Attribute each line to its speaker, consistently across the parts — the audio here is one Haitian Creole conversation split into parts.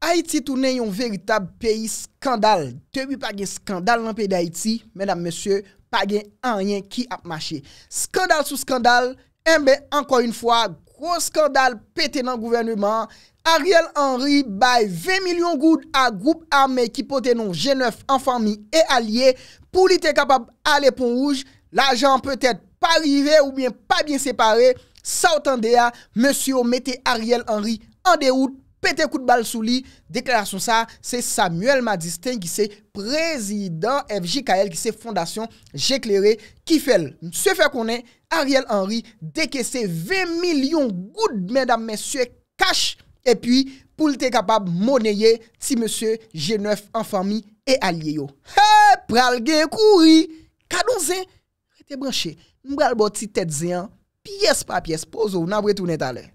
Speaker 1: Haïti tou ne yon veritab peyi skandal. Tebi pa gen skandal nan peyi da Haïti, menam monsye, pa gen an ryen ki ap mache. Skandal sou skandal, eh enbe, anko yon fwa, gro skandal pete nan gouvernement. Ariel Henry baye 20 milyon goud a goup arme ki pote non G9 an fami e alye, pou li te kapab alepon rouj, la jan peutet pa rive ou bien pa bin separe, sa otan deya, monsye ou mette Ariel Henry an deyout Pete kout bal sou li, deklarasyon sa, se Samuel Madistin ki se prezidant FJKL ki se fondasyon jeklere ki fel. Se fe konen, Ariel Henry deke se 20 milyon gout mèdame mèsyè kache e pi pou lte kapab moneye ti mèsyè jeneuf an fami e alye yo. He, pral gen kouri, kadon zè, rete branche, mbral bo ti tèt zè an, piyes pa piyes, pozo, nan bretounet ale.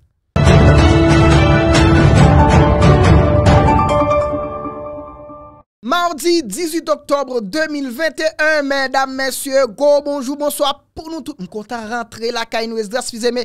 Speaker 1: Mardi 18 oktobre 2021, mèdame, mèsyè, go, bonjou, bonsoap, pou nou tout, mè konta rentre la kay nou es dras fizè, mè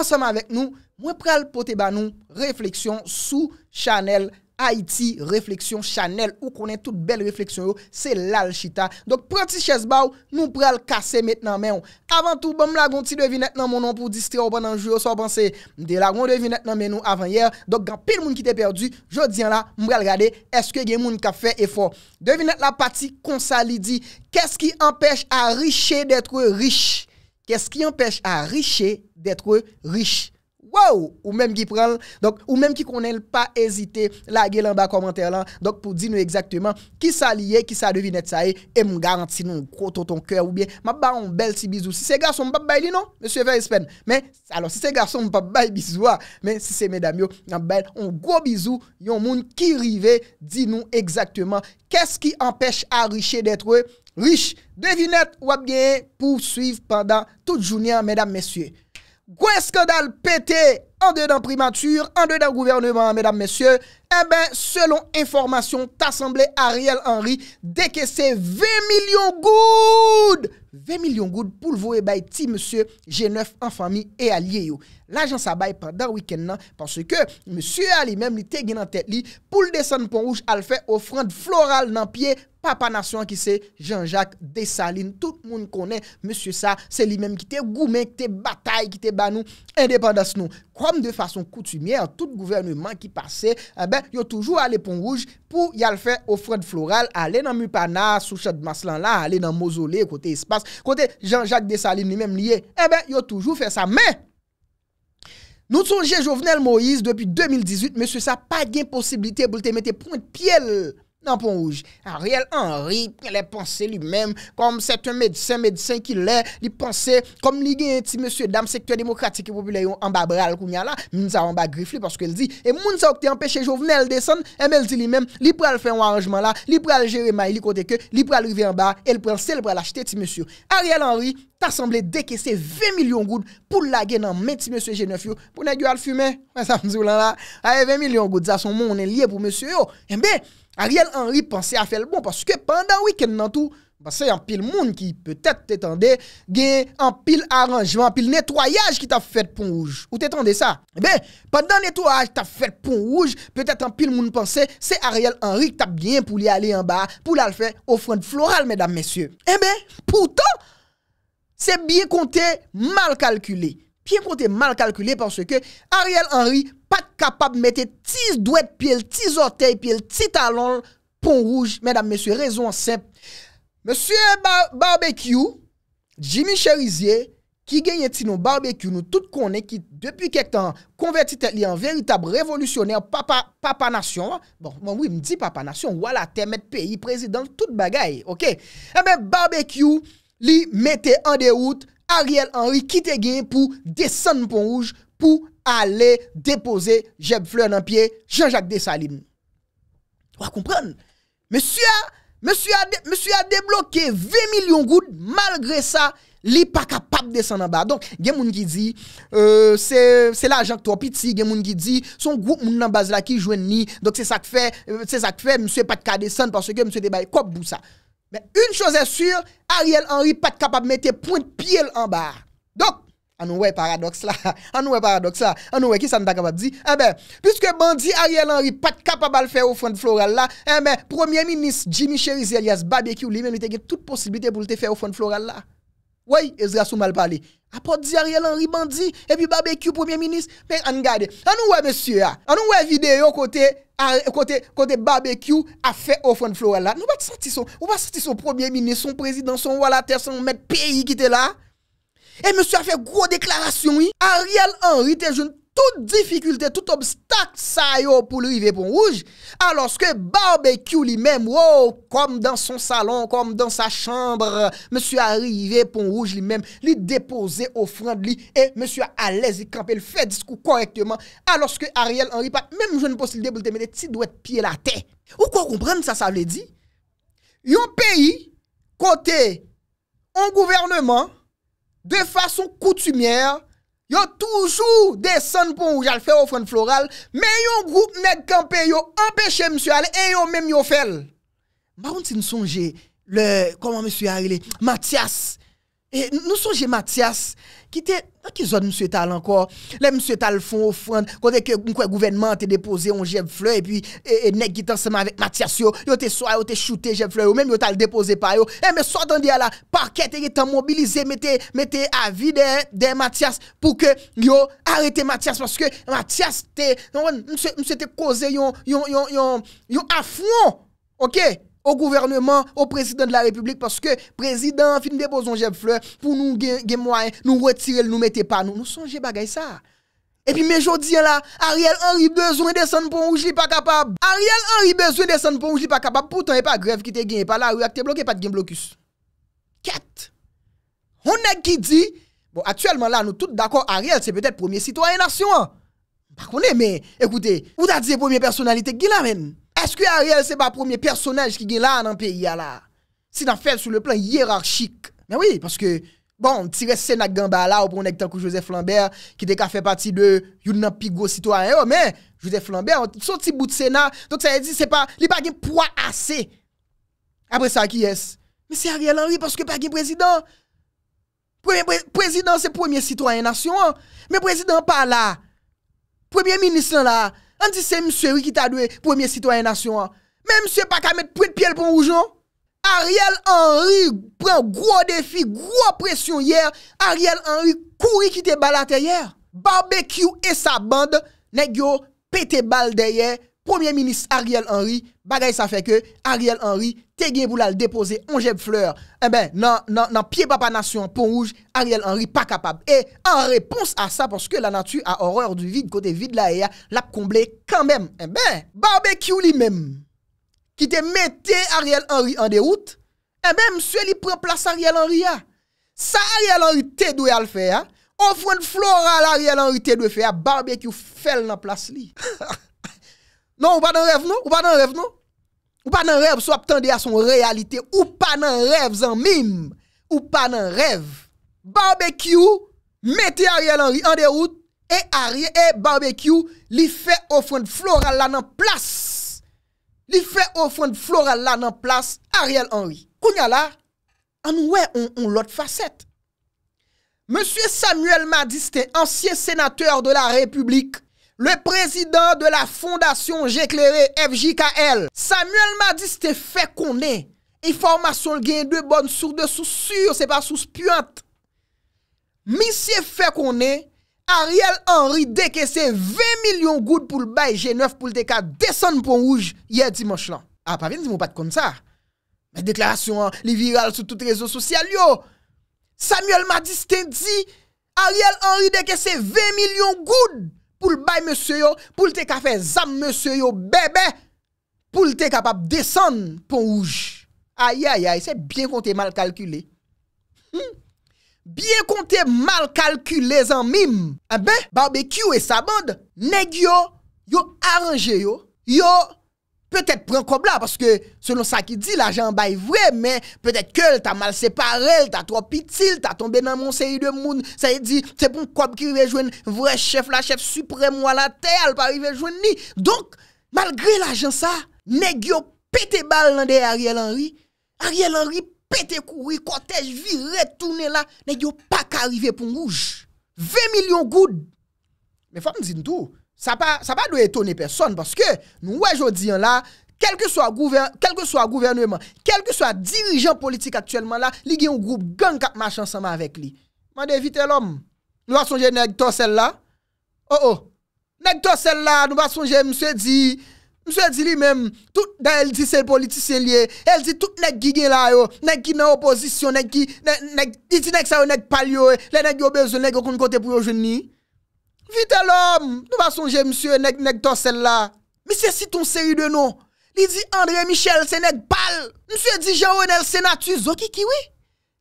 Speaker 1: ansama avèk nou, mwen pral pote ba nou, refleksyon sou chanel chanel. Haiti, Refleksyon, Chanel, ou konen tout bel Refleksyon yo, se lal chita. Dok prati chesbaw, nou pral kase met nan men yo. Avantou, bon m lagon ti devinet nan monon pou distri oban nan jou yo sa panse. M de lagon devinet nan men yo avan yer, dok gan pil moun ki te perdi, jodi an la, m pral gade, eske gen moun ka fe efor. Devinet la pati konsali di, kes ki empèche a riche detre riche. Kes ki empèche a riche detre riche. Ou mèm ki prel, ou mèm ki konen pa ezite, lage lan ba komentèr lan. Dok pou di nou exactement, ki sa liye, ki sa devinet sa e, e mou garanti nou an koto ton kèr ou bien. Ma ba an bel si bizou. Non, si se garçon mpa bay li nou, mè sè fè ah. espèn. Men, alò, si se garçon mpa bay, bizou a. Men, si se mè dam yo, an bel, an gro bizou. Yon moun ki rive, di nou exactement, kès ki empèche a riche dètr wè? Riche, devinet, wap genye, porsuiv pandan tout jouni an mèdam mèsyè. Kwe sko dal pete? an dey dan primatur, an dey dan gouvernement, mesdames, mesyè, e eh ben, selon informasyon, tasemble Ariel Henry, dey ke se ve milyon goud, ve milyon goud pou l'voe bay ti, mesyè, jenèf, an fami, e a liye yo. La jan sa bay pandan wikenn nan, panse ke, mesyè a li men, li tegin an tet li, pou l'desan pon ouj, al fe ofrand floral nan piye, papanasyon ki se, Jean-Jacques Desalines, tout moun konen, mesyè sa, se li men ki te goumen, ki te batay, ki te banou, indépandas nou, kom de fason koutumye, an tout gouvernement ki pase, e eh ben yon toujou ale pon rouj pou yal fe ofred floral, ale nan Mupana, Souchad Maslan la, ale nan Mozolé, kote Espace, kote Jean-Jacques Desalines li menm liye, e eh ben yon toujou fe sa. Men, nou toujou jè Jovenel Moïse depi 2018, mè sou sa pa gen posibilite pou te mette pou mète piel. nan pon rouge. Ariel Henry, li ponsè li mèm, kom sè tè mèdicè, mèdicè ki lè, li ponsè, kom li gen yon ti mèsè, dam sektè demokratik, ki popule yon, an ba bral kounya la, moun sa an ba grifli, porske li di, e moun sa ok te an peche, jo vnen el desan, e mèl di li mèm, li pral fè an wangeman la, li pral jerema, li kote ke, li pral rivè an ba, el pral sel, pral achete ti mèsè. Ariel Henry, ta semblè deke se 20 milyon goud, Ariel Henry pensè a fèl bon, paske pandan wikend nan tou, pasè yon pil moun ki peutè t'étendè, gen yon pil aranjman, pil netoyaj ki ta fèl pon rouge. Ou t'étendè sa? Eh ben, padan netoyaj ta fèl pon rouge, peutè t'en pil moun pensè, se Ariel Henry tap gen pou li alè yon bar, pou la fè yon frend floral, mèdame, mèsyè. E eh ben, poutan, se biè kon te mal kalkulè. Piè mwote mal kalkule parce ke Ariel Henry pa kapab mette tis dwet piè l tis ortey piè l tis talon pon rouge. Mèdame, mèsyou, rezon sep. Mèsyou Barbecue, Jimmy Cherizier, ki genye ti nou Barbecue nou tout konen ki depi kek tan konverti li an veritab revolutioner Papa Nation. Bon, mwen mwi mdi Papa Nation, wala temet peyi prezident tout bagay. Ok, mwen eh Barbecue li mette an deroute. Ariel Henry qui te gagné pour descendre Pont Rouge pour aller déposer Jeb Fleur dans pied Jean-Jacques Dessalines. Vous comprenez Monsieur monsieur a, monsieur a débloqué 20 millions de gouttes malgré ça il n'est pas capable de descendre en bas. Donc, il y a des qui disent, euh, c'est là que petit, il y a des qui disent, son groupe moun en base là qui joue ni. Donc, c'est ça qui fait, euh, c'est ça que fait, monsieur pas de descendre parce que monsieur débat, quoi ça. Ben, un chose sur, Ariel Henry pat kapab mette point piye l'enbar. Dok, an nou wey paradox la. An nou wey paradox la. An nou wey ki sa nou tak kapab di. Eh ben, piske bandi Ariel Henry pat kapab al fè ou front floor all la, eh ben, Premier Ministre Jimmy Cherizel yas babye ki ou li men li tege tout posibite pou lte fè ou front floor all la. Oui, Ezra Soumal Après, Apporte dit Ariel Henry Bandi, et puis barbecue premier ministre. Mais on regarde. On voit monsieur On voit vidéo côté côté barbecue a fait fond floral là. Nous pas senti son, pas senti son premier ministre, son président, son roi terre, son maître pays qui était là. Et monsieur a fait gros déclaration oui. Ariel Henry te jeune tout difficulte, tout obstak sa yo pou li Yves Ponrouge, aloske barbecue li mem, wou, oh, kom dan son salon, kom dan sa chambre, msye a Yves Ponrouge li mem, li depose au front li, e msye a alèze krepe, li fè diskou korekteman, aloske Ariel Henry Pat, mèm joun posil de pou te mède, ti doit piye la te. Ou kwa komprenne sa sa vle di? Yon peyi, kote, an gouvernement, de fason koutumier, Yo toujours descend pour ou faire offrande florale, mais yon groupe nèg campé yo empêché monsieur aller et yon même yo fait. Maron si songe le comment monsieur a Mathias E, nou souje Matias ki te akizon mswe tal ankor. Le mswe tal fon ofwande kwa deke mkwen gouvenman te depoze yon Jeb Fleur. E pi e, e nek ki tan seman vek Matias yo. Yo te soye, yo te chute Jeb Fleur. Yo menm yo tal depoze pa yo. E me so dan di ala parkete ki tan mobilize mette avi de Matias pou ke yo arete Matias. Paske Matias te, non, mswe te koze yon afwande. Ok? Ou gouvernement, ou prezident de la republik, paske prezident fin de bozon jep fleur, pou nou gen mwany, nou wetirel, nou metepa, nou sonje bagay sa. E pi menjou diyan la, Ariel Henry bezwen desan pou ou jli pa kapab, Ariel Henry bezwen desan pou ou jli pa kapab, poutan e pa grev ki te gen, e pa la, ou ak te blok e pat gen blokus. Ket! Honè ki di, bon, atyèlman la, nou tout d'akor, Ariel, se petèt premier citoyen nasyon. Bakonè, men, ekoutè, ou ta diye premier personanite ki la menn? Eske Ariel se pa promye personaj ki gen la nan peyi a la? Si nan fèl sou le plan yérarchik. Mè wè, paske, bon, tire senak gamba la, ou pon ek tankou Joseph Lambert, ki dek a fè pati de youn nan pigou sitwaryen yo, oh, mè, Joseph Lambert, son ti bout senak, donk sa yè di se pa, li pa gen poua ase. Apre sa, ki yes? Mè se Ariel Henry, paske pa gen prezidant? Prezidant se promye sitwaryen nasyon, an? Mè prezidant pa la? Premye minis lan la? an di se msye wikita dwe, premier citoyen nasyon an, men msye pak a met prit piel pon oujon, Ariel Henry pren gwo defi, gwo presyon yer, Ariel Henry kouri ki te balate yer, barbekyou e sa band, ne gyo pete balde yer, Premier Ministre Ariel Henry, bagay sa feke, Ariel Henry te gen boulal depose onjeb fleur. E ben nan pie papanasyon pon rouge, Ariel Henry pa kapab. E an repons a sa, porske la natu a horor du vide, kote vide la e ya, lap komble kan bem. E ben, barbekyou li menm, ki te mette Ariel Henry an deroute, e eh ben mswe li pren plas Ariel Henry ya. Ah. Sa Ariel Henry te dwe al fe ya, ofwen flora la Ariel Henry te dwe fe ya, barbekyou fel nan plas li. Ha ha ha. Non, ou pas dans rêve, non? Ou pas dans rêve, non? Ou pas dans rêve, soit tendez à son réalité. Ou pas dans rêve, en mime. Ou pas dans rêve. Barbecue, mettez Ariel Henry en déroute. Et Ariel, et barbecue, li fait offrande floral là dans place. Li fait offrande florale là dans place, Ariel Henry. Kounya là, on ouais, on, on l'autre facette. Monsieur Samuel Madiste, ancien sénateur de la République, Le prezident de la fondasyon j'eklere FJKL. Samuel Madis te fè konè. E formasyon l gen de bon sou de sou sur, se pa sou spuyant. Misye fè konè, Ariel Henry deke se 20 milyon goud pou l baye G9 pou l TK descend pou ouj yè dimanche lan. A ah, pa ven di mou pat kon sa. Mè deklarasyon li viral sou tout rezo sosyal yo. Samuel Madis te di, Ariel Henry deke se 20 milyon goud. pou l bay mese yo, pou l te kafe zan mese yo bebe, pou l te kapap desen pon ouj. Ayayay, se bien kon te mal kalkule. Hmm. Bien kon te mal kalkule zan mim. A eh be, barbe kyou e sabon, neg yo, yo aranje yo, yo... Petèp pren kob la, paske selon sa ki di, la jen baye vwè, men, petèp ke l, ta mal separel, ta tropitil, ta tombe nan moun seri de moun, sa yè di, sepon kob ki rive jwen vwè chef la, chef suprem wala te, al pa rive jwen ni. Donk, malgre la jen sa, ne gyo pete bal nan de Ariel Henry, Ariel Henry pete koui, kotej virè, toune la, ne gyo pa ka rive pou mwouj. Ve milyon goud. Me fam zin tou. Sa pa, sa pa nou etone person, baske nou wej ou diyan la, kelke sou a gouvern, kelke sou a gouvernouyman, kelke sou a dirijan politik aktuelman la, li gen yon group gen kap machan sama avek li. Man de evite lom, nou basonje neg tosel la, oh oh, neg tosel la, nou basonje mswe di, mswe di li men, tout, dan el di se politisye liye, el di tout neg gigen la yo, neg ki nan oposisyon, neg ki, neg, neg, iti neg sa yo neg pal yo, le neg yo bezon, neg yo kon kote pou yo jouni, Vite lom, nou va sonje msye nek nek ton sen la. Mi se siton seri de nou. Li di André Michel, se nek bal. Msye di Jean-Renal Senatus, ok kiwi.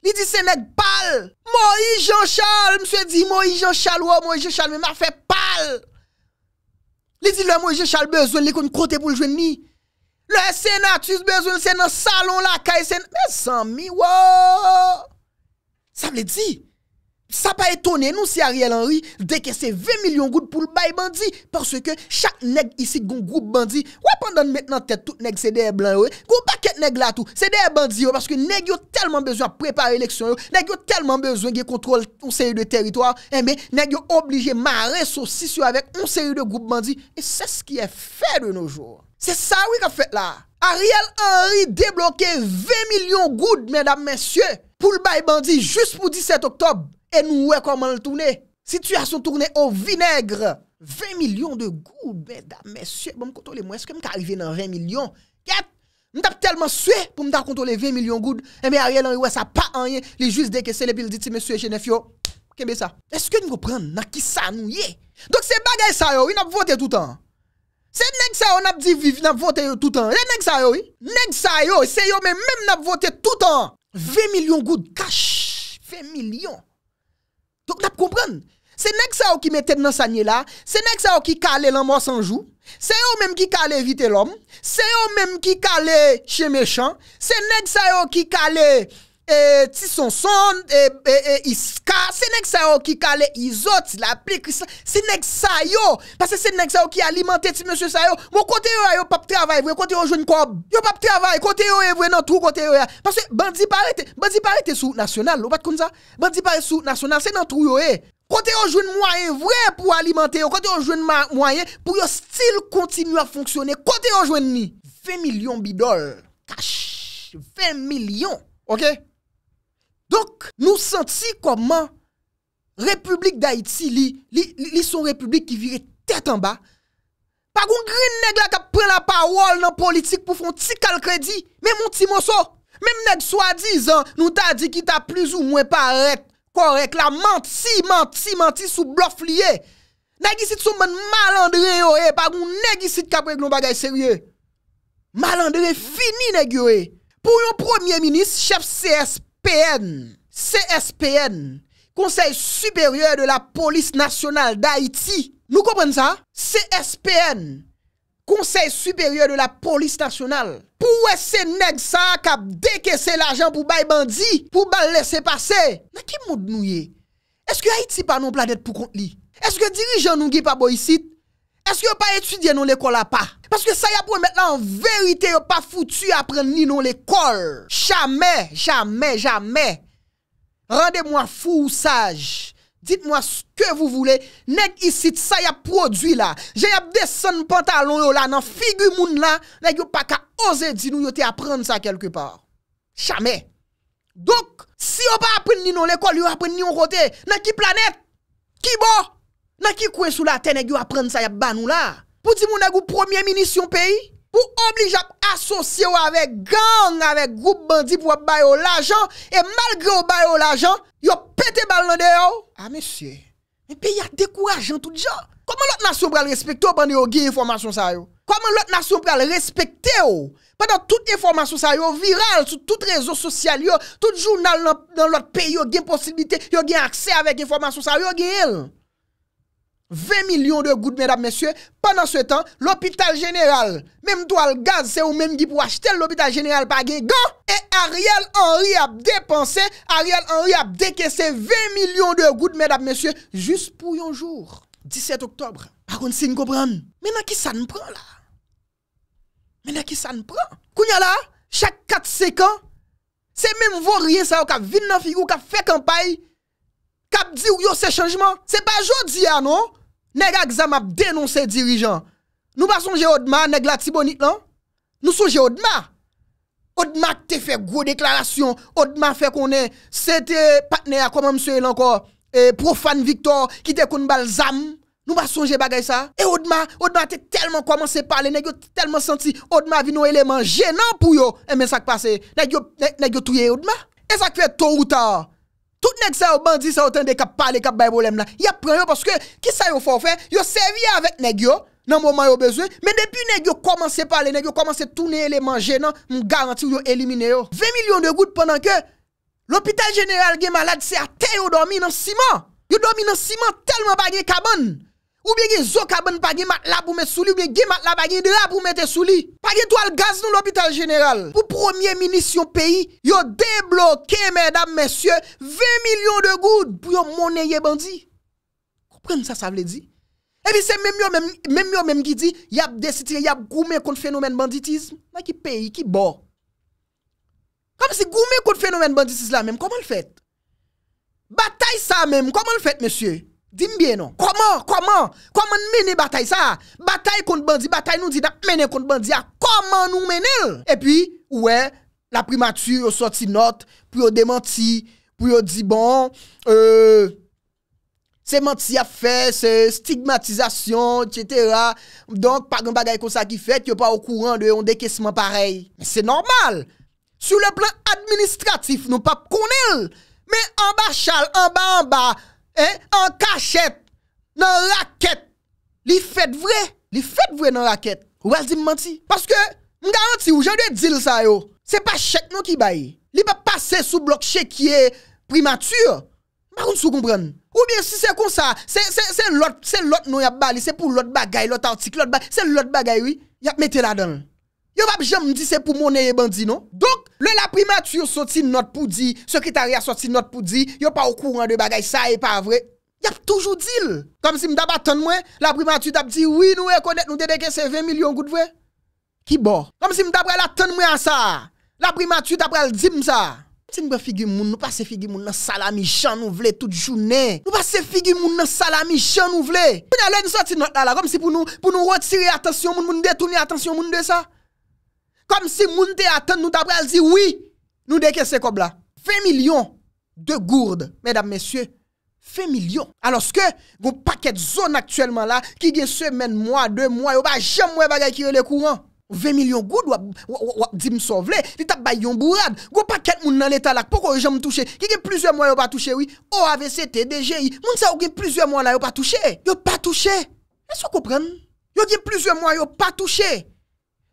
Speaker 1: Li di se nek bal. Moïse Jean-Charles, msye di Moïse Jean-Charles, wò Moïse Jean-Charles, mi ma fe bal. Li di le Moïse Jean-Charles bezoun li kon kote pou ljwen ni. Le Senatus bezoun se nan salon la kaysen. Me san mi wò. Sa mle di. Sa pa etone nou si Ariel Henry deke se 20 milyon goud pou l'bay bandi. Porske chak neg isi goun groub bandi. Wap an dan met nan tet tout neg se deye blan yo. Goun paket neg la tou. Se deye bandi yo. Porske neg yo telman bezwen a prepare leksyon yo. Neg yo telman bezwen ge kontrol on seri de teritoar. Eme, eh neg yo oblige marin sosisyo avek on seri de groub bandi. E se skye fe de nou jor. Se sa wik a fet la. Ariel Henry deblokke 20 milyon goud medan mensye. Poul bay bandi just pou 17 oktob. E nou wè kwa man l tounè. Sityasyon tounè o vinegr. 20 milyon de gout, beda, mesye. Mwen bon, kontole mwen, eske mwen ka arrive nan 20 milyon? Kep! Mwen tap telman suè pou mwen tak kontole 20 milyon gout. E eh mwen a rè lan yon wè sa pa an yon. Li juz deke se lepil dit si mwen suè jenèf yo. Kèmè sa? Eske mwen gopran nan ki sa nou ye? Dok se bagay sa yo, yon ap vote tout an. Se neg sa yo nap di viv, yon ap vote tout an. Re neg sa yo? Neg sa yo, se yo men mèm nap vote tout an. 20 milyon gout, kach! 20 mily Donc, nous comprends. C'est nèg ça qui mettait dans sanier là, c'est nèg ça qui calé l'amour sans jour, c'est eux même qui calé vite l'homme, c'est eux même qui calé chez méchant, c'est nèg ça qui calé E, ti son son E, e, e iska Se nek sa yo ki kale izot La prik Se nek sa yo Pase se nek sa yo ki alimante ti monsen sa yo Mwen kote yo a yo pap travay vwe Kote yo jwen kob Yo pap travay Kote yo e vwe nan tru kote yo a Pase bandi parete Bandi parete sou nasyonal O pat konza Bandi parete sou nasyonal Se nan tru yo e Kote yo jwen mwayen vwe Pou alimante yo Kote yo jwen mwayen Pou yo stil kontinu a fonksyone Kote yo jwen ni 20 milyon bidol 20 milyon Ok Ok Donk nou senti koman Republik Daïti li, li son republik ki vire tèt an ba, pa goun grin neg la ka pren la parol nan politik pou fon ti kal kredi, men moun ti moun so, men moun neg swadi zan, nou ta di ki ta plus ou mwen parek, korek la, manti, manti, manti, sou blof liye. Neg isit sou men malandre yo e, eh. pa goun neg isit ka prek loun bagay serye. Malandre fini neg yo e. Eh. Pou yon premier minis, chef CSP, CSPN, CSPN, Konseil Superyeur de la Polis Nationale d'Haïti, nou kompon sa? CSPN, Konseil Superyeur de la Polis Nationale, pou wese neg sa kap dekesse l'ajan pou bay bandi, pou bal lese pase? Na ki moun nou ye? Eske Haïti pa nou planet pou kont li? Eske dirijan nou ki pa bo yisit? Eske pa etudye nou l'ekola pa? Paske sa yap wè mèt la an verite yo pa foutu apren ninon l'ekol. Chame, chame, chame. Rande mwa fou ou saj. Dit mwa s'ke wou wou lè. Nèk isit sa yap prodwi la. Je yap desen pantalon yo la nan figu moun la. Nèk yo pa ka oze di nou yo te apren sa kelke par. Chame. Dok, si yo pa apren ninon l'ekol, yo apren ninon rotè. Nèk ki planet? Ki bo? Nèk ki kwen sou la tenèk yo apren sa yap banou la? Pou di mounèk ou premier minis yon peyi? Pou oblija pou asosye ou avek gang, avek group bandit pou ap baye ou l'ajan? E malgre ou baye ou l'ajan, yo pete bal nan deyo? Ah, a, mesye, yon peyi a dekourajan tout diyan. Koman lot nasyon pral respekte ou pande yo gen informasyon sa yo? Koman lot nasyon pral respekte ou? Pandan tout informasyon sa yo viral sou tout rezo sosyal yo, tout jounal nan lot peyi yo gen posibilite, yo gen akse avèk informasyon sa yo gen el. 20 millions de gouttes, mesdames, messieurs. Pendant ce temps, l'hôpital général, même toi le gaz, c'est ou même qui pour acheter l'hôpital général par gant Et Ariel Henry a dépensé, Ariel Henry a décaissé 20 millions de gouttes, mesdames, messieurs, juste pour un jour. 17 octobre. Par contre, si nous maintenant qui ça nous prend là? Maintenant qui ça nous prend? Kounya là, chaque 4-5 ans, c'est même rien ça qui vu dans la figure, qui fait campagne, qui dit yo c'est changement. C'est pas aujourd'hui, hein, non? Nèk ak zam ap denonsè dirijan. Nou ba sonjè Odma, nèk la tibonit lan. Non? Nou sonjè Odma. Odma te fè gwo deklarasyon. Odma fè konè, se te patnè a komè msè lankò, profan Viktor, ki te kon bal zam. Nou ba sonjè bagay sa. E Odma, Odma te telman komanse pale, nèk yo telman senti Odma vi nou eleman jenan pou yo. E men sak pase, nèk yo touye Odma. E sak fè ton ou ta. Tout nèk sa yo bandi sa yo tende ka pale ka baybolem la. Ya pran yo paske, ki sa yo fò fè? Yo seviye avèk nèk yo, nan mouman yo bezwe. Men depi nèk yo komanse pale, nèk yo komanse tuneye le manje nan, mou garanti yo elimine yo. 20 milyon de gout pendant ke, l'hôpital general gen malade se a te yo dormi nan siman. Yo dormi nan siman telman bagne kabon. Ou bien gen zo a pa gen mat la pou met souli, ou bien gen mat la pa gen dra pou mette souli. Pas Pa gaz dans l'hôpital général. Pour premier ministre du pays, a débloqué, mesdames, messieurs, 20 millions de gouttes pour yon bandits. bandit. Comprenez ça, ça veut dire? Et eh puis c'est même yon même, même même qui dit, y a décidé, y a goumé contre phénomène banditisme. Dans qui pays, qui bo? Comme si goumé contre phénomène banditisme là même, comment le fait? Bataille ça même, comment le fait, monsieur? Dime bien nou. Koman, koman, koman mene batay sa? Batay kont bandi, batay nou di da mene kont bandi a. Ah, koman nou mene? E pi, ouen, la primatur ou soti not, pou yo dementi, pou yo di bon, eee, se menti a fe, se stigmatizasyon, etc. Donk, pag an bagay kon sa ki fet, yo pa ou kouran de yon dekesman parey. Se normal. Sou le plan administratif, nou pa konil. Me anba chal, anba anba, Hein? en cachette, dans la raquette. Li fait vrai, li fait vrai dans la raquette. Ou vas-y menti. Parce que, garantis, ou j'en de deal ça yo, c'est pas chèque non qui baye. il pas passer sous bloc chèque qui est primature. Ma ne vous pas, Ou bien si c'est comme ça, c'est l'autre, c'est l'autre nous y a bali, c'est pour l'autre bagaille, l'autre article, l'autre bagaille, c'est l'autre bagaille, oui. Y a mette là-dedans. Yo vab jem mdi se pou mounen ye bandi non? Dok, le la primatuyo soti not pou di, sekritaryan soti not pou di, yo pa ou kouran de bagay sa e pa vre, yap toujou dil. Kom si mdaba ton mwen, la primatuyo dap di, wii nou e konet nou dedeke se 20 milyon gout vre? Ki bo? Kom si mdaba la ton mwen sa? La primatuyo dap reldim sa? Kom si mbe figi moun, nou pa se figi moun nan salami chan nou vle tout jounen? Nou pa se figi moun nan salami chan nou vle? Pou nye le nso ti not la la, kom si pou nou, pou nou rotire Kom si moun te aten nou tabre al zi wii, nou deke se kob la. 20 milyon de gourd, medan mesye, 20 milyon. Aloske, gwo paket zon aktuelman la, ki gen semen mwa, 2 mwa, yo pa jem mwa bagay kire le kouran. 20 milyon gourd wap di msovle, fita bay yon bourad, gwo paket moun nan letalak, poko yo jem touche. Ki gen plizye mwa yo pa touche wii, OAVC, TDGI, moun sa ou gen plizye mwa la yo pa touche. Yo pa touche, eswe koupren? Yo gen plizye mwa yo pa touche.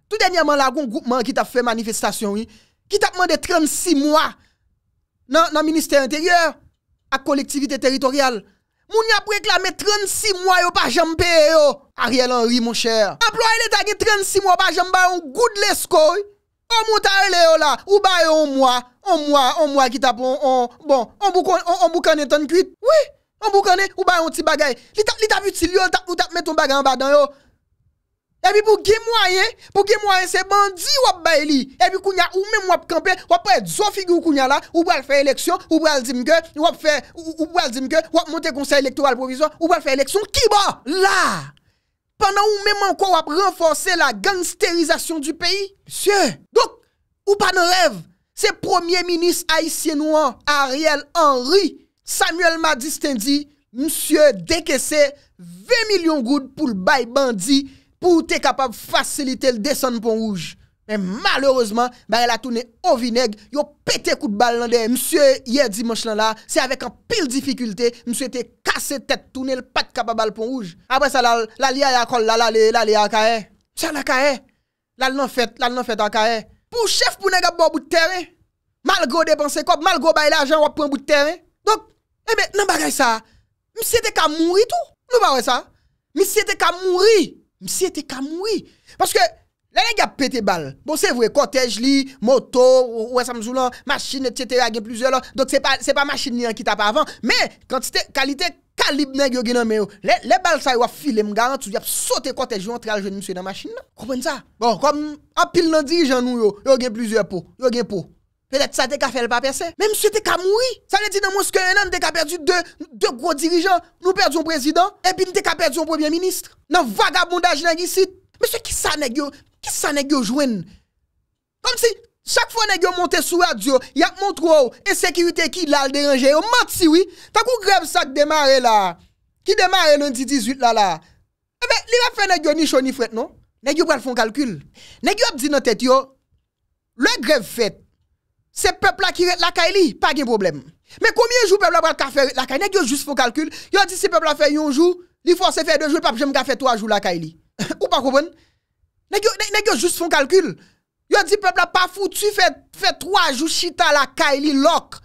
Speaker 1: Tout enye man la kon goupman ki tap fè manifestasyon yi, ki tap man de 36 mwa nan Ministè intèryèr ak kolektivite teritorial. Moun ya preklamè 36 mwa yo pa jampè yo, Ariel Henry moun chèr. Aploè lè tagè 36 mwa pa jampè yon goud lè skoy, an moun ta lè yo la, ou bay yon mwa, an mwa, an mwa ki tap, an, an, bon, an boukane ton kuit, wè, an boukane, ou bay yon ti bagay, li tap utili yo, ou tap met ton bagay an badan yo, Epi pou gemwaye, pou gemwaye se bandi wap bay li. Epi kounya ou mèm wap kampe, wap wè zofigou kounya la, wap wè al fè eleksyon, wap wè al dimke, wap fè, wap wè al dimke, wap mwote konser elektoral provizyon, wap wè al fè eleksyon, ki ba? La! Pendan ou mèm anko wap renfonse la gangsterizasyon du peyi? Msyè! Dok, ou pa nan rev, se premier minis Aisyenouan, Ariel Henry, Samuel Madistendi, Msyè Dekese, 20 milyon goud pou l'bay bandi, pou te kapab fasilite l deson pon rouj. Men malerouzman, ba el a toune o vineg, yo pete kout bal nan de, msye ye dimanche lan la, se avek an pil difikulte, msye te kase tete toune l pat kapab bal pon rouj. Apre sa, la li a yakol la, la li a kare. La li a kare. La li nan fete, la li nan fete a kare. Pou chef pou neg ap bon bout tere, malgo depanse kop, malgo bay la ajan wap pon bout tere. Dok, e eh men nan bagay sa, msye te ka mouri tou. Nou ba wè sa? Msye te ka mouri. Msi ete kamoui. Paske, le ne ge ap pete bal. Bon, se vwe kotej li, moto, oues amzou lan, masjine, ete, agen plizye lan. Dok se pa masjine li an ki tap avan. Men, kalite kalib neg yo genan men yo. Le bal sa yo afile mga an, sou yap sote kotej yo an trajou ni msi dan masjine nan. Kupon sa? Bon, kom apil nan dirijan nou yo, yo gen plizye po. Yo gen po. Pelep sa dek a fel pa perse. Men mswe dek a moui. Sa le di nan mouske yon nan dek a perdi de, dek gros dirijan. Nou perdi yon prezident. Epi nou dek a perdi yon premier ministre. Nan vagabondaj nan gisit. Men mswe kisa negyo, kisa negyo jwen. Kom si, sak fwa negyo monte sou radio, yak montre ou, e sekirite ki lal derenje yo. Mat si wii, tak ou grev sak demare la. Ki demare londi 18 la la. Eme, eh li refre negyo ni chon ni fret non. Negyo pral fon kalkul. Negyo ap di nan tet yo, le grev fet, c'est peuple là qui la Kaili, pas de problème. Mais combien de jours peuple là va faire la Kaili Nèg juste un calcul, yo dit si peuple a fait un jour, il faut se faire deux jours, pas j'aime faire trois jours la Kaili. Ou pas comprendre Nèg pas juste font calcul. Yo dit peuple là pas foutu fait fait trois jours chita la Kaili lock.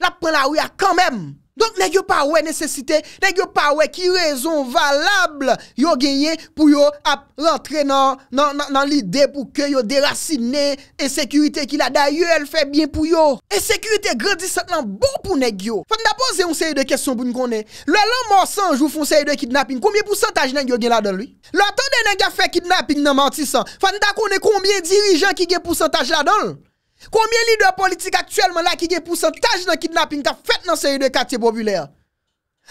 Speaker 1: La prend la rue quand même. Donk nek yo pa wey nesesite, nek yo pa wey ki rezon valable yo genye pou yo ap rentre nan lide pou ke yo derasine ensekurite ki la daye yo el fe bien pou yo. Ensekurite grandisat nan bon pou nek yo. Fanda pose yon seye de kesyon pou nou konen. Le lan morsanj ou fon seye de kidnapping, koumyen pousantaj nan yo gen la don li? Le atan de nan ga fe kidnapping nan mantisan, fanda konen koumyen dirijan ki gen pousantaj la don li? Koumye lider politik aktyelman la ki ge pou santaj nan kidnapping ka fet nan seri 2 katye bobiler?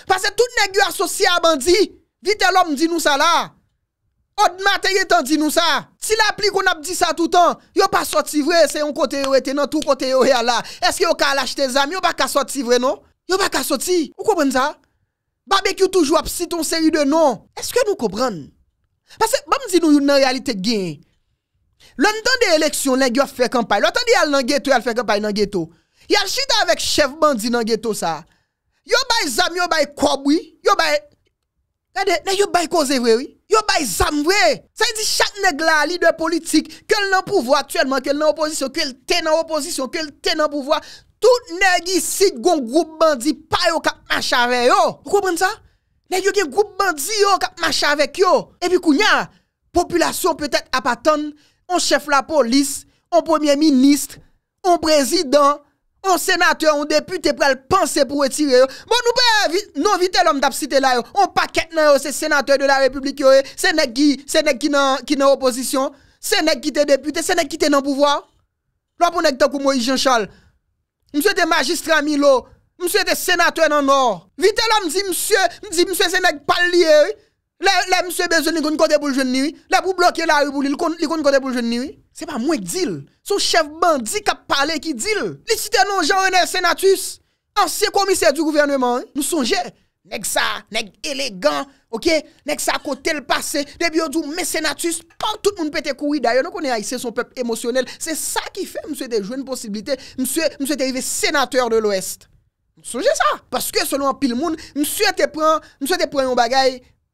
Speaker 1: Pase tout negyo asosya aban di, vite lom di nou sa la. Od materye tan di nou sa. Si la pli kon ap di sa toutan, yo pa soti vre se yon kote yo ete nan tou kote yo he ala. Eske yo ka alache te zami, yo baka soti vre nou? Yo baka soti, ou kobran za? Babek yo toujwa psit ton seri 2 nou? Eske nou kobran? Pase, baben di nou yon nan realite gen? London de eleksyon, lè gyo fè kampay. London de yal nan geto, yal fè kampay nan geto. Yal chita avèk chèv bandi nan geto sa. Yo bay zam, yo bay kòb wè. Yo bay... Nè yo bay kòzè wè wè. Yo bay zam wè. Sa yi di chak neg la li dè politik. Kèl nan pouvo aktyèlman, kèl nan oposisyon, kèl tè nan oposisyon, kèl tè nan pouvo. Tout neg yi sit gon groub bandi, pa yo kap mash avè yo. Yo kòbren sa? Nè yo gen groub bandi yo, kap mash avèk yo. E pi kou nyan, populasyon pètè apat On chef la polis, on premier ministre, on prezident, on senateur, on depute prel panse pou etire yo. Bon nou pe, nou vite l'om tap site la yo. On paket nan yo se senateur de la republik yo yo, se nek ki nan oposisyon, se nek ki te depute, se nek ki te nan pouvoi. Lwa pou nek takou mwen i jenshal. Mse te magistran mi lo, mse te senateur nan or. Vi te l'om zi mse, mse zi nek palye yo. Eh. Le mswe bezon li kon kote pou l jeun niwi. Le pou blokye la re pou li, li kon kote pou l jeun niwi. Se pa mwen diil. Son chef bandi kap pale ki diil. Li si tenon jan rene senatus. Ansiye komise du gouvernement. Nou sonje. Nek sa, nek elegan. Ok. Nek sa kote l pase. Debyon doun mwen senatus. Pon tout moun pete koui dayo. Non konen aise son pep emosyonel. Se sa ki fe mswe te jwen posibilite. Mswe te rive senateur de l ouest. Nou sonje sa. Paske selon pil moun. Mswe te pren. Mswe te pren yon bag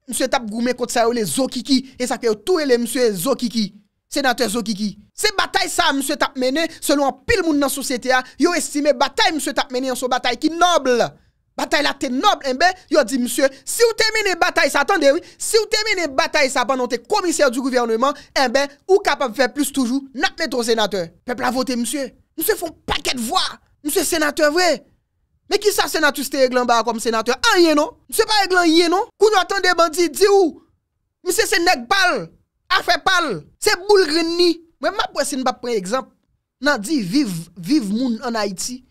Speaker 1: Mse Tap Goumen kote sa yo le Zokiki, e sa kè yo touye le Mse Zokiki, senatè Zokiki. Se batay sa Mse Tap menè, selon pil moun nan sosyete a, yo estime batay Mse Tap menè yon so batay ki nobl. Batay la te nobl, yo di Mse, si ou temene batay sa, atende, si ou temene batay sa, pandan te komisyèr di gouvernement, ou kapab fè plus toujou, nan meto senatè. Pepl avote Mse. Mse fon pakèt vwa. Mse senatè vwe. Men ki sa senatiste eglan ba kom senatiste? An ah, ye non? Mwen se pa eglan ye non? Koun yo atende bandi di ou? Mwen se se neg bal? Afre pal? Se bou lreni? Mwen mwen mwen se mwen preen ekzamp nan di vive, vive moun an Haiti?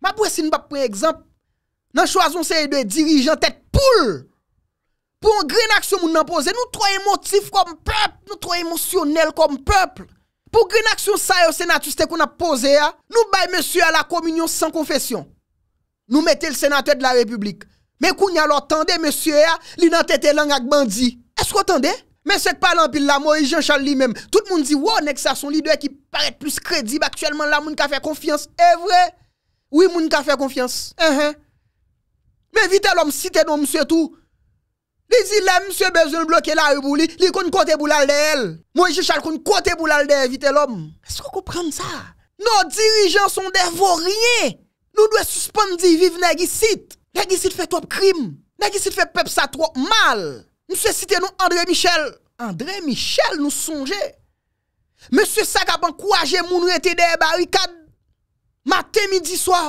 Speaker 1: Mwen mwen se mwen preen ekzamp nan chwazon se e de dirijan tet poul pou mwen gren aksyon moun nan pose nou tro emotif kom pepl nou tro emosyonel kom pepl pou gren aksyon sa yo senatiste kon ap pose ya nou bay mwen su a la kominyon san konfesyon Nou mette l senatèd la republik. Mè koun yalot tende, mè sire ya, li nan tètè lang ak bandi. Eskou tende? Mè sèk palan pil la, mò e jen chal li mèm. Tout moun di, wò, nek sa son li dè ki paret plus kredib. Aktuellement la moun ka fè konfians. E eh, vre? Oui, moun ka fè konfians. E hè. Mè vite lòm, si tè non msè tou. Li di, la msè bezon bloke la e bou li, li koun kote bou lal de el. Mò e jen chal koun kote bou lal de evite lòm. Eskou kouprem sa? Non, dirijen Nou dwe suspon di vive negisit. Negisit fe top krim. Negisit fe pep sa trop mal. Mwen se site nou André Michel. André Michel nou sonje. Mwen se sa kap an kouaje moun rete de barikad. Mate midi swa.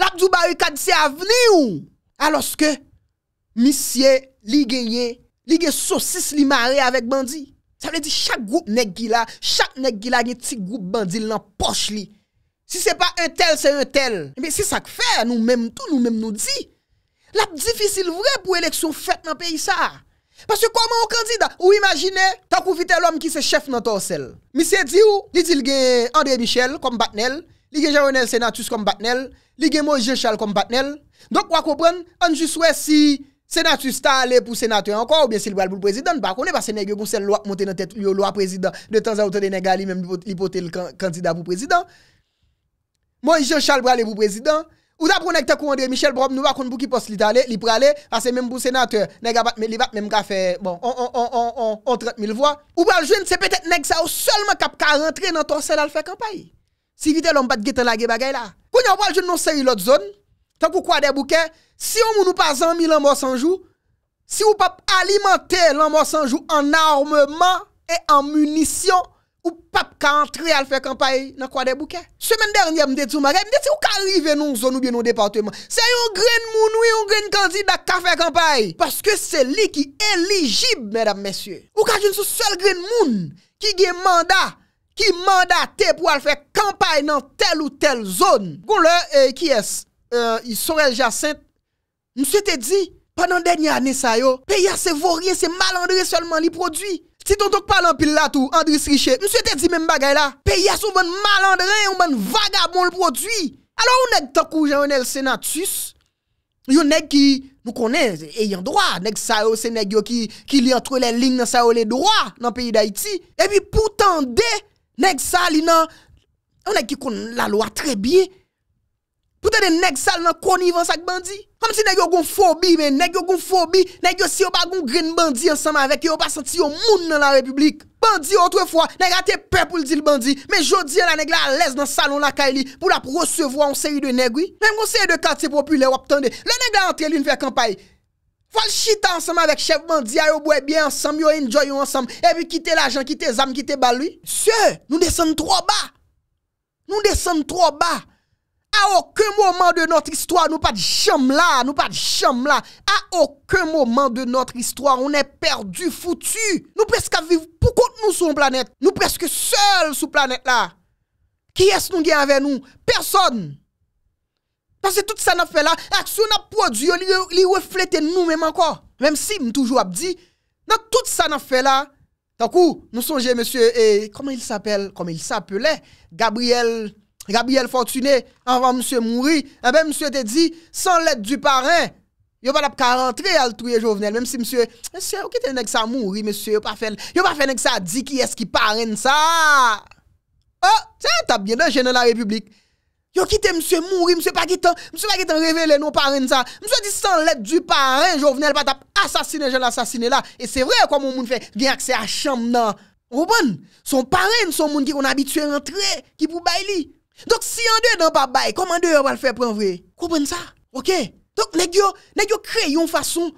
Speaker 1: Lap di barikad se aveni ou. A loske misye li genye. Li genye sosis li mare avek bandi. Sa vle di chak goup negi la. Chak negi la genye ti goup bandi l nan poch li. Si se pa un tel, se un tel. Si sa k fè, nou mèm tout, nou mèm nou di. La pdifisil vre pou eleksyon fèt nan peyi sa. Pase koman o kandida? Ou imajine, ta koufite l'om ki se chef nan torsel. Mi se di ou, li di lge André Michel kom Batnel, li gen Jaronel Senatus kom Batnel, li gen Moje Chal kom Batnel. Donk wakopren, anjou souè si Senatus ta ale pou Senatus anko, ou bien Silval pou prezident, bak, ou ne pa Senegyo kon se lwak mote nan tet yo lwa prezident, de tanza ou te denega li mèm li pote lkandida pou prezident. Mwen je chal brale pou prezident. Ou da prou nek te kou André Michel Brom nou akoun bou ki pos li prale. Ase menm pou senate, nek a bat menm ka fe, bon, on, on, on, on, on, on trep mil vwa. Ou bral joun se petet nek sa ou solman kap ka rentre nan ton sel al fe kampay. Si vide lom bat getan la ge bagay la. Kou nyan bral joun nou se yi lot zon. Takou kwa de bouke, si yon moun ou pa zanmi l'anmorsanjou, si yon pap alimenter l'anmorsanjou an armeman e an munisyon, Ou pap ka antre al fe kampay nan kwa de bouke? Semen dernyan mde tou ma gen, mde te ou ka rive nou zon ou bi nou departement? Se yon gren moun ou yon gren kanzi da ka fe kampay? Paske se li ki eligib, medam mesye. Ou ka jen sou sol gren moun ki ge manda, ki mandate pou al fe kampay nan tel ou tel zon? Gou le, e, ki es, yi e, Sorel Jacint, mse te di, panan denye ane sa yo, pe yase vorye se malandre solman li prodwi. Si ton tok pa lan pil la tou, Andris Riche, mse te di men bagay la, pe yas ou ban malandren, ou ban vagabon l prodwi. Alo ou neg takou jan ou nel senatus, yo neg ki mou konen, eyan drwa, neg sa ou seneg yo ki li antre le ling nan sa ou le drwa nan peyi da iti. E pi pou tan de, neg sa li nan, yo neg ki konen la lwa tre biye. Poutè de neg sal nan kronivans ak bandi. Koman si neg yo goun fobi men, neg yo goun fobi, neg yo si yo pa goun grin bandi ansam avèk, yo pa senti yo moun nan la republik. Bandi outre fwa, neg a te pe pou l'dil bandi, men jodi an la neg la alèz nan salon la kaili, pou la prosevwa onseye de negwi. Nem konseye de kante popule wap tende, le neg la antre l'une fè kampay. Fwa l'chita ansam avèk chef bandi, a yo bwe bien ansam, yo enjoy yo ansam, evi kite l'ajan, kite zam, kite balwi. Sye, nou desan trò ba. Nou des à aucun moment de notre histoire, nous pas de chambre là, nous pas de chambre là. À aucun moment de notre histoire, on est perdu, foutu. Nous presque vivre pour compte nous sur planète. Nous presque seuls sur planète là. Qui est-ce nous est avec nous Personne. Parce que tout ça n'a fait là, action n'a produit, il reflète nous même encore. Même si toujours toujours dit, dans tout ça n'a fait là, d'un coup, nous songez monsieur et eh, comment il s'appelle, comment il s'appelait, Gabriel Gabriel Fortuné, avant monsieur mourir, eh ben monsieur te dit, sans l'aide du parrain, yo pas d'ap rentrer à le Jovenel, même si monsieur, monsieur, qui te nèg ça mourir, monsieur, yo pas fait, yo pas fait nèg ça dit qui est-ce qui parraine ça. Oh, ça tape bien dans dans la République. Yo quitte monsieur mourir, monsieur pas quittant, monsieur pas quittant révéler nos parrains ça. Monsieur dit sans l'aide du parrain, Jovenel pas tap assassiné, je l'assassiné là. Et c'est vrai comme on fait, gain accès à chambre nan. Son parrain, son monde qui on habitué rentrer, qui pour bailler. Donk si yon dey nan pa bay, koman dey yon pa l fè pwen vwe? Koupren sa? Ok? Donk nek yo kre yon fason,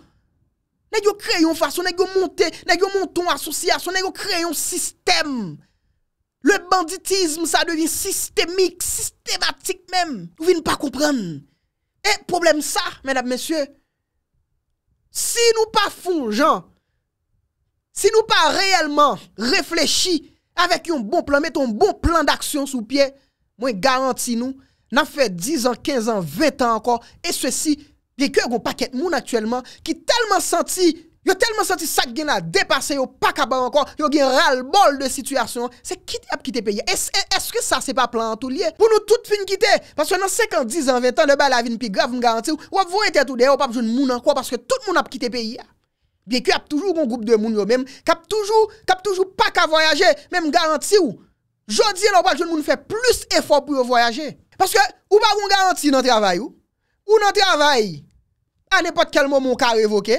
Speaker 1: nek yo kre yon fason, nek yo monte, nek yo monton asosiasyon, nek yo kre yon sistem. Le banditism sa devine sistemik, sistematik men. Nou vin pa koupren. E problem sa, men ap mesye, si nou pa fon, jan, si nou pa reyelman reflechi avek yon bon plan, met yon bon plan d'aksyon sou pye, Mwen garanti nou nan fè 10 an, 15 an, 20 an ankon, e sè si, yon ke yon paket moun aktuellement, ki telman santi, yon telman santi sa ki gen a depase, yon pak a ban ankon, yon gen ral bol de situasyon, se kit ap kit epi. E sè, eske sa se pa plan an tout liye? Pou nou tout fin kitè? Pasè nan 5 an, 10 an, 20 an, le bala vin pi grav m garanti ou, wap vou ete tout de, wap ap joun moun ankon, paske tout moun ap kit epi. Biè ki ap toujou bon goup de moun yo mèm, kap toujou, kap toujou pak a voyaje, Jodi an e apal joun moun fè plus efop pou yo voyaje. Paske ou pa goun garanti nan travay ou. Ou nan travay. An epot kelman moun ka revoke.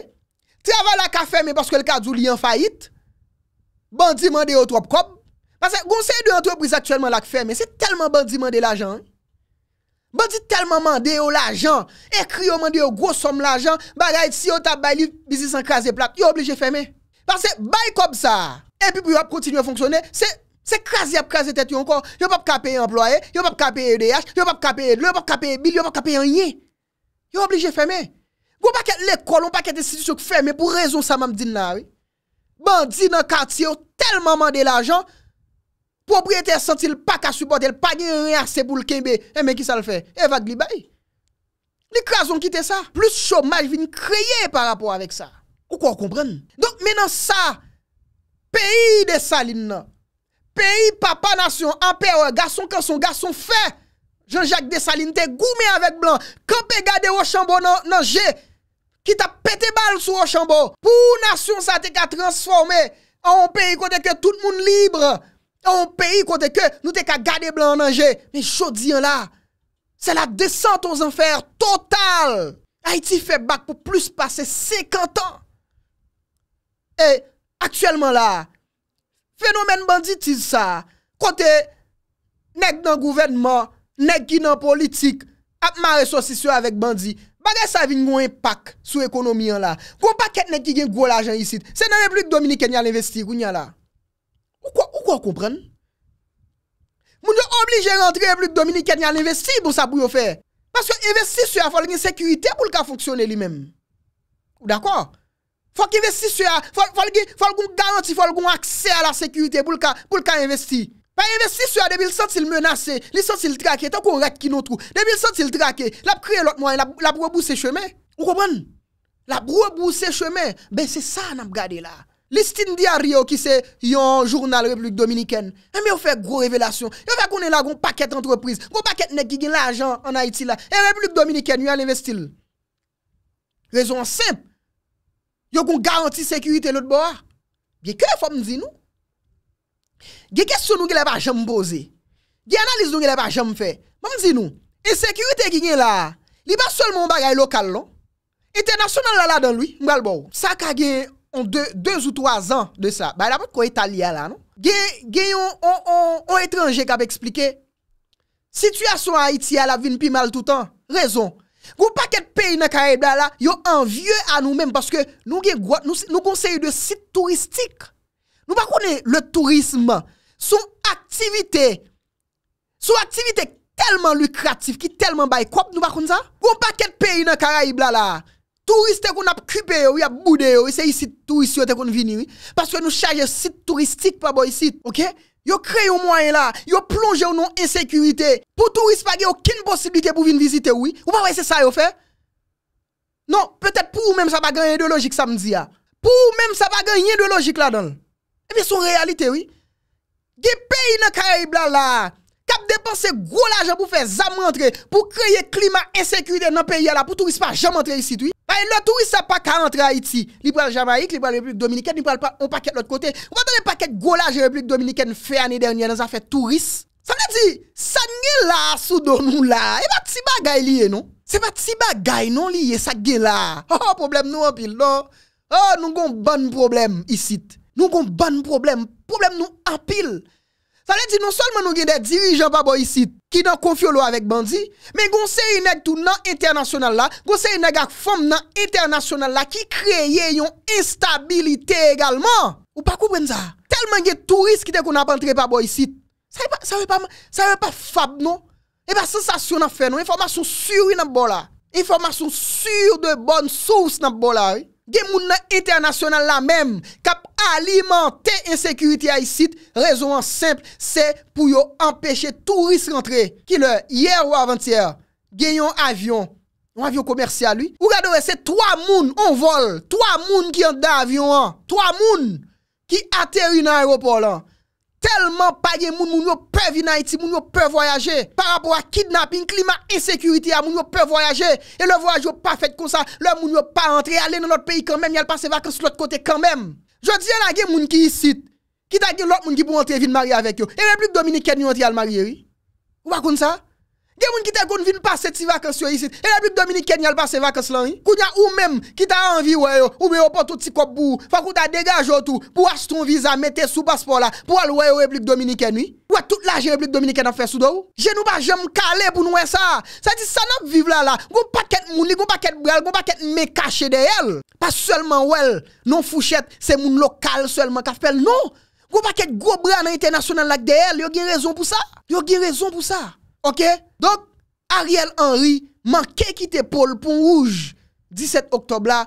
Speaker 1: Travay la ka fèmè paske l ka djoul yon fayit. Bandi mande yo trop kop. Paske gounseye de antropriz aktuelman la ki fèmè. Se telman bandi mande l ajan. Eh? Bandi telman mande yo l ajan. Ekri yo mande yo gros som l ajan. Bagay si yo tap bay liv bizis an kras de plak. Yo oblije fèmè. Paske bay kop sa. Epi pou yo ap kontinuye fonksyonè. Se... Se krasi ap krasi tet yon kon, yon pa pa kapeye employe, yon pa pa kapeye EDH, yon pa pa kapeye lò, yon pa pa kapeye bil, yon pa pa kapeye yon yè. Yon oblige fermè. Gwo pa ket l'ekol, yon pa ket desidusyon ki fermè pou rezon sa mam din nan. Ban din nan kart si yon telman mande l'ajan, propriyete sentil pa ka subote, el pa gen rè ase pou l'kenbe, e men ki sa l'fè, eva glibèy. Li krasi yon kite sa. Plus chomaj vin kreye par rapport avèk sa. Ou kwa kompren? Don menan sa, peyi de sa lin nan, Pèi pa pa nasyon, anpè wè, gason kan son, gason fè. Jean-Jacques Dessalines te goumè avèk blan. Kampè gade Rochambeau nan jè, ki ta pète bal sou Rochambeau. Pou nasyon sa te ka transformè. Anpè yon kote ke tout moun libre. Anpè yon kote ke nou te ka gade blan nan jè. Min chodi yon la, se la desan ton zanfer total. Haiti fè bak pou plus pase 50 ans. Et, aktyèlman la, Fenomen bandi tiz sa, kote nek nan gouvenman, nek ki nan politik, ap ma resosisyon avek bandi. Bagay sa vin nou en pak sou ekonomi yon la. Kou pak ket nek ki gen gwo la ajan yisit. Se nan republik Dominiken yon al investi, kou nyan la. Ou kwa, ou kwa koupren? Moun yo oblige rentre republik Dominiken yon al investi pou sa pou yo fe. Paske investisyon a fol gen sekurite pou l ka foksyone li men. Ou d'akwa? Ou d'akwa? faut qu'il investisse, faut faut qu'on garantie, faut qu'on accès à la sécurité pour le pour le investir. Pas investisseur depuis le sens il menacé, il sens il traqué, tant qu'on qui nous trouve. Depuis le sens il traqué, l'a créé l'autre moyen, l'a reboussé chemin. Vous comprenez La reboussé chemin. Ben c'est ça n'a regardé là. Listin Diario qui c'est un journal République dominicaine. Eh, mais on fait gros révélation. Il fait qu'on est là un paquet d'entreprises, un paquet qui l'argent en Haïti là. Et République dominicaine, a investi. Raison simple Yo kon garanti sekurite lout bo a? Ge ke fòm zinou? Ge gesyon nou ge lè pa jom bo ze? Ge analiz nou ge lè pa jom fe? Mèm zinou? E sekurite genye la? Li ba sol moun bagay lokal lò? E te nasyonan lala dan lwi? Mbèl bo? Sa ka genye an 2 ou 3 an de sa? Mbèl apot kwa Italia lò? Genye yon o etranje kabe explike? Situasyon Haiti ala vin pi mal toutan? Rezon? n'avez paquet de pays dans Caraïbes là, yo envieux à nous-mêmes parce que nous nous nous conseillons de sites touristiques. Nous pas le tourisme, son activité, son activité tellement lucrative qui tellement bail quoi nous pas ça. Gou paquet de pays dans Caraïbes là là. Touristes qu'on a occupé, ou y a boudé, c'est ici touristes qu'on vini, Parce que nous chargeons site touristique pas bon ici, OK Yo kre yon mwen la, yo plonje yon non esekurite, pou tou rispa gen yon kin posibilite pou vin vizite wou, ou pa wè se sa yo fè? Non, pwetè pou ou menm sa bagan yon de logik sa mdzi ya. Ah. Pou ou menm sa bagan yon de logik la don. E vi son realite wou. Ge pe yon kare blan la, Dépense gwo la jan pou fè zam rentre pou kreye klima esekri den nan peyi ala pou touriste pa jam rentre yisit. A yon touriste sa pa ka rentre Haiti. Li pral Jamaik, li pral Republik Dominikèn, li pral on paket lòt kote. Ou pa tan le paket gwo la jen Republik Dominikèn fè anè dernyè nan zafè touriste. Sa mè di, sa nye la sou do nou la. E ba tsi ba gay liye non. Se ba tsi ba gay non liye sa gye la. Ho oh, ho, problem nou apil non. Ho, nou kon ban problem yisit. Nou kon ban problem. Problem nou apil. Sa lè di non nou solman nou gèdè dirijan pa bo yisit, ki nan konfyo lò avèk bandi, men gonsè yon nèk tou nan internasyonal la, gonsè yon nèk ak fòm nan internasyonal la, ki kreye yon instabilite egalman. Ou pa koupen za? Telman gèdè tourist ki te kon ap antre pa bo yisit. Sa yon pa fab nou? E eh pa sensasyon nan fè nou, informasyon suri nan bol la. Informasyon sur de bon souz nan bol la. Gè moun nan internasyonal la mèm. alimenter insécurité ici, Raison simple, c'est pour empêcher touristes rentrer. Qui le hier ou avant-hier, un avion un avion commercial lui. Ou regardez, c'est trois moun en vol, trois moun qui ont d'avion, hein. trois moun qui atterrissent dans l'aéroport hein. Tellement pas de moun, moun peuvent venir Haïti, moun peuvent voyager. Par rapport à kidnapping, climat, insécurité, hein, moun peuvent voyager. Et le voyage pas fait comme ça, le moun pas rentrer, aller dans notre pays quand même, y a passé vacances de l'autre côté quand même. Jo diye la gen moun ki yi sit, ki ta gen lop moun ki pou ante vin marye avek yo, e men plik Dominique Kenyon ante yal marye yi? Ou bakoun sa? Des gens qui t'ont vin passer ces vacances ici. Et la République dominicaine a passé vacances là. Kounya ou même qui t'a envie ouais, ou bien pas tout petit cop bou, faut qu'on t'a ou tout pour acheter ton visa, mettre sous passeport là pour aller ouais République dominicaine oui. Ouais toute l'argent République dominicaine a fait sous dos. Je nous pas jamais caler pour nous ça. Ça dit ça n'a vivre là là. Gon paquet mouni, gon paquet bral, gon paquet me caché derrière. Pas seulement elle, non fouchette, c'est moun local seulement ka fait non. Gon paquet gros bras international là derrière, y a raison pour ça. Y a raison pour ça. Ok, donk Ariel Henry man ke kite pol pon rouj 17 oktob la,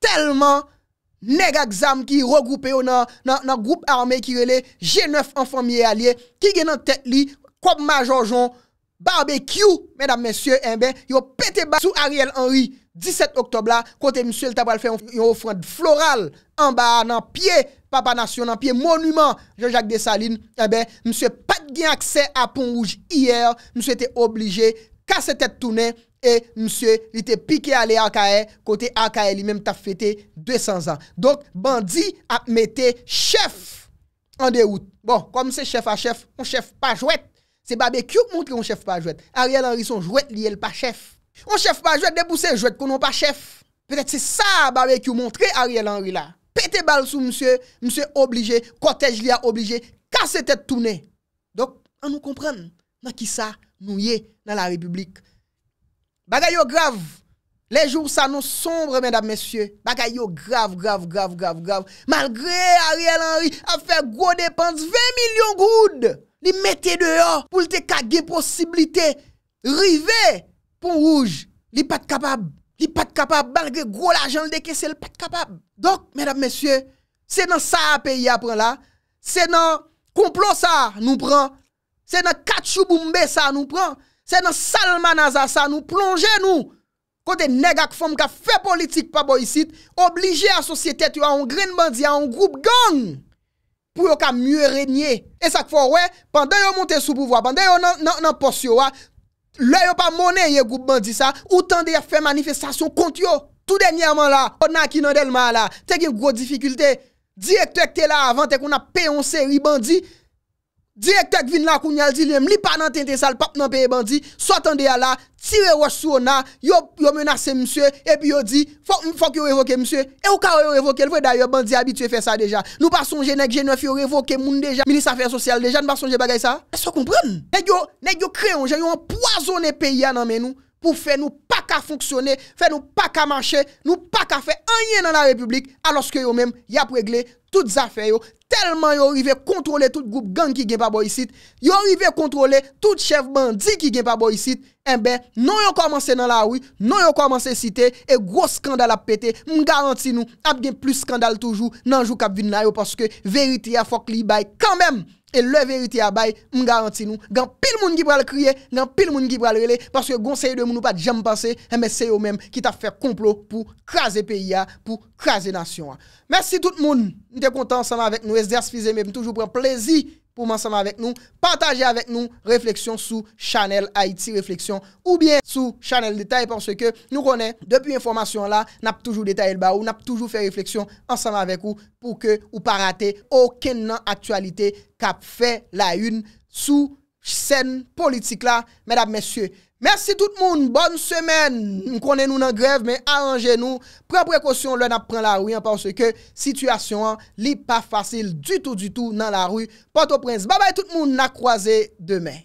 Speaker 1: telman nega gzam ki regroupe yo nan group arme kirele, jenef anfamye alye, ki genan tet li, kopma jorjon, barbekyou, mèdam mèsyè, mbè, eh yo pète basou Ariel Henry. 17 oktob eh la, kote msye l te apal fè yon oufran floral, an ba nan pie, papanasyon nan pie, monument, je jak de saline, ebe, msye pat gen akse apon rouge iyer, msye te oblige, kase te tounen, e msye li te pike ale akae, kote akae li menm ta fete 200 an. Dok, bandi ap mette chef an de wout. Bon, kon mse chef a chef, mse chef pa jwet. Se babekyouk moun ki mse chef pa jwet. Ariel Henry son jwet li el pa chef. On chèf pa, jwèd depousè, jwèd konon pa chèf. Pètè c'è sa ba wèk yo montré Ariel Henry la. Pète bal sou msè, msè oblijè, kotej li a oblijè, kase tè tounè. Dok, an nou komprèm, nan ki sa nou yè nan la republik. Bagay yo grav, lè jou sa nou sombre, mèdap mèsyè. Bagay yo grav, grav, grav, grav, grav. Malgré Ariel Henry a fè gro depans, 20 milyon goud. Ni mette deyo pou lte kage posibilite rivey. Pon rouj, li pat kapab. Li pat kapab, balge, gwo la jen l deke, se li pat kapab. Dok, mèdap mèsyè, se nan sa apè ya pran la, se nan kouplo sa, nou pran, se nan kachou boumbe sa, nou pran, se nan salmanaza sa, nou plonje nou. Kote negak fòm ka fè politik pa bo yisit, oblige a sosyetèt yon green bandi, a yon groub gang, pou yon ka mye renyè. E sak fò, wè, pandè yon monte sou pouvo, pandè yon nan pòsyo wè, Lè yo pa mounen ye group bandi sa, ou tan de ya fè manifestasyon kont yo, tout den yaman la, ou nan kinan delman la, tek yon gro dificultè, di ek tek te la avan, tek ou nan peyon seri bandi, Direk tek vin la koun yal dilem, li pa nan tente sal pap nan peye bandi, satan de ya la, tire wach sou na, yo menase msye, epi yo di, fok yo revoke msye, e ou ka yo revoke, l vwe daye bandi abitwe fe sa deja, nou pa sonje nek jenef yo revoke moun deja, milis afer sosyal deja, nou pa sonje bagay sa? E Se kompran? Ne yo kreyon, yo anpoazonen peyi ananmen nou, pou fe nou pa ka fonksyone, fe nou pa ka manche, nou pa ka fe anyen nan la republik, aloske yo men ya pregle tout zafen yo, telman yo rive kontrole tout goup gang ki gen pa boyisit, yo rive kontrole tout chef bandi ki gen pa boyisit, enbe, eh nou yo komanse nan la ouy, nou yo komanse site, e gros skandal ap pete, m garanti nou, ap gen plus skandal toujou, nanjou kap vin na yo, paske verite ya fok li bay kambem. E le veriti a bay, m garanti nou. Gan pil moun ki pral kriye, nan pil moun ki pral rele. Paske gonseye de moun ou pa jam panse, m eseyo eh menm ki ta fè komplo pou kaze peyi a, pou kaze nasyon a. Mèsi tout moun. M te kontan sanan avèk nou es derse fizè menm. Toujou prèm plezi. pou m'ansama avèk nou, pantaje avèk nou, refleksyon sou chanel Haiti Refleksyon, ou bien sou chanel Detail, ponsè ke nou konè, depi informasyon la, nap toujou Detail Barou, nap toujou fè refleksyon, ansama avèk ou, pou ke ou pa rate, okè nan aktualite, kap fè la yun, sou sèn politik la, mèdap mèsyè, Mersi tout moun, bonn semen, konen nou nan grev, men aranjen nou, pre prekosyon lè nan pren la rouy, anporsè ke situasyon li pa fasil du tout du tout nan la rouy. Porto Prince, babay tout moun nan kwoaze demen.